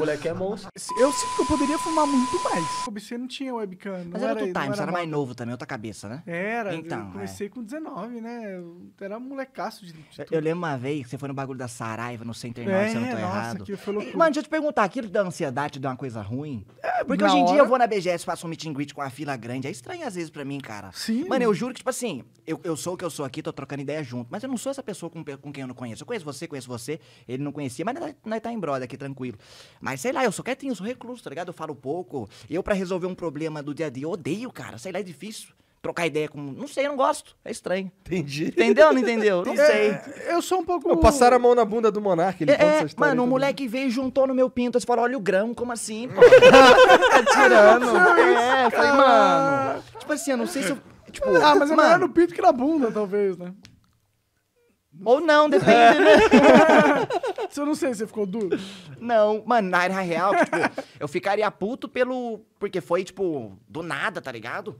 moleque é monstro. Eu sinto que eu poderia fumar muito mais. O BC não tinha webcam. Não Mas era, era outro time, era, era mais novo também, outra cabeça, né? Era, então, eu comecei é. com 19, né? Eu era molecaço de, de eu, eu lembro uma vez que você foi no bagulho da Saraiva, no Center Norte, é, se eu não tô é, nossa, errado. Que foi loucura. Mano, deixa eu te perguntar, aquilo da ansiedade deu uma coisa ruim? É, Porque hoje em hora... dia eu vou na BGS, faço um meet and greet com a fila grande. É estranho às vezes pra mim, cara. Sim. Mano, eu juro que, tipo assim, eu, eu sou o que eu sou aqui, tô trocando ideia junto. Mas eu não sou essa pessoa com, com quem eu não conheço. Eu conheço você, conheço você, ele não conhecia, mas nós, tá, tá em brother aqui, tranquilo. Mas mas sei lá, eu sou quietinho, eu sou recluso, tá ligado? Eu falo pouco. Eu, para resolver um problema do dia a dia, eu odeio, cara. Sei lá, é difícil trocar ideia com. Não sei, eu não gosto. É estranho. Entendi. Entendeu ou não entendeu? Não é, sei. Eu sou um pouco. Passaram a mão na bunda do monarca ele é, é conta essa história. Mano, um moleque veio e juntou no meu pinto. Eles falaram: olha o grão, como assim, pô? tá tirando. é, falei, mano. Tipo assim, eu não sei se eu. Tipo, ah, mas é mano, melhor no pinto que na bunda, talvez, né? Ou não, depende, é. né? eu não sei, você ficou duro? Não, mano, na era real, tipo, eu ficaria puto pelo. Porque foi, tipo, do nada, tá ligado?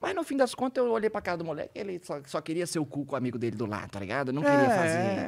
Mas no fim das contas, eu olhei pra cara do moleque, ele só, só queria ser o cu com o amigo dele do lado, tá ligado? Não queria é,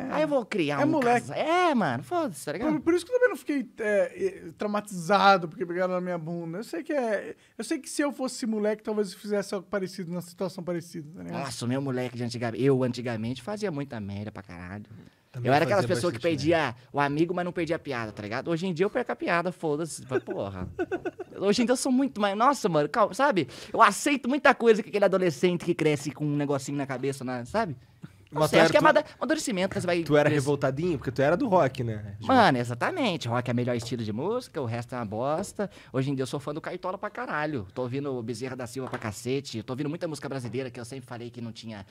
fazer. Aí eu vou criar é um moleque. Casa... É, mano, foda-se, tá ligado? Por, por, isso que eu também não fiquei é, traumatizado porque pegaram na minha bunda. Eu sei que é. Eu sei que se eu fosse moleque, talvez eu fizesse algo parecido, numa situação parecida, tá ligado? Nossa, meu moleque de antigamente. Eu antigamente fazia muita merda pra caralho. Também eu era aquelas pessoas que pedia o amigo, mas não perdia a piada, tá ligado? Hoje em dia eu perco a piada, foda-se. Porra. Hoje em dia eu sou muito mais. Nossa, mano, calma, sabe? Eu aceito muita coisa que aquele adolescente que cresce com um negocinho na cabeça, né? sabe? Você acha que é amadurecimento, você vai. Tu era revoltadinho? Porque tu era do rock, né? Mano, exatamente. Rock é o melhor estilo de música, o resto é uma bosta. Hoje em dia eu sou fã do caetola pra caralho. Tô ouvindo Bezerra da Silva pra cacete. Tô ouvindo muita música brasileira que eu sempre falei que não tinha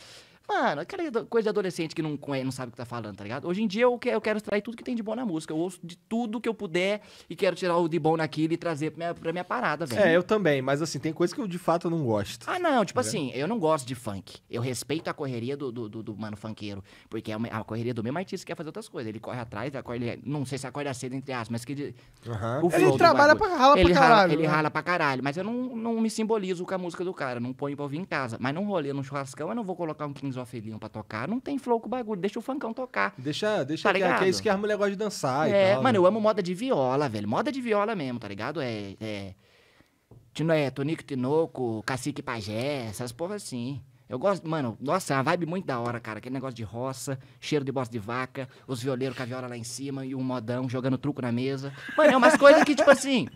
Mano, aquela coisa de adolescente que não, não sabe o que tá falando, tá ligado? Hoje em dia eu, quero eu quero extrair tudo que tem de bom na música. Eu ouço de tudo que eu puder e quero tirar o de bom naquilo e trazer pra minha, pra minha parada, velho. É, eu também, mas assim, tem coisa que eu de fato não gosto. Ah, não, tipo tá assim, vendo? eu não gosto de funk. Eu respeito a correria do, do, do, do mano funkeiro, porque é uma, é a correria do mesmo artista que quer fazer outras coisas. Ele corre atrás, acorda, ele, é, não sei se acorda cedo, entre aspas, mas que. De, uhum. ele trabalha pra rala ele pra caralho. Rala, ele né? rala pra caralho, mas eu não, não me simbolizo com a música do cara, não ponho pra ouvir em casa. Mas não rolê num churrascão, eu não vou colocar um 15 o filhinho pra tocar, não tem flow com o bagulho, deixa o funkão tocar. Deixa, deixa tá que, é, é isso que a mulher gosta de dançar é, e tal. Mano, eu amo moda de viola, velho. Moda de viola mesmo, tá ligado? É. é, Tino, é Tonico Tinoco, Cacique Pajé, essas porras assim. Eu gosto, mano, nossa, é uma vibe muito da hora, cara. Aquele negócio de roça, cheiro de bosta de vaca, os violeiros com a viola lá em cima e um modão jogando truco na mesa. Mano, é umas coisas que, tipo assim,